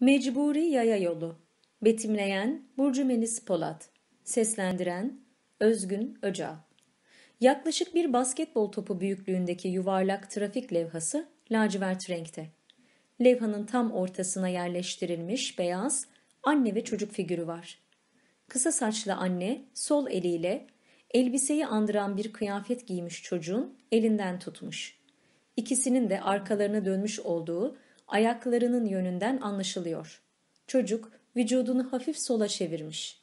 Mecburi Yaya Yolu Betimleyen Burcu Menis Polat Seslendiren Özgün Öcal Yaklaşık bir basketbol topu büyüklüğündeki yuvarlak trafik levhası lacivert renkte. Levhanın tam ortasına yerleştirilmiş beyaz anne ve çocuk figürü var. Kısa saçlı anne sol eliyle elbiseyi andıran bir kıyafet giymiş çocuğun elinden tutmuş. İkisinin de arkalarına dönmüş olduğu ayaklarının yönünden anlaşılıyor. Çocuk vücudunu hafif sola çevirmiş.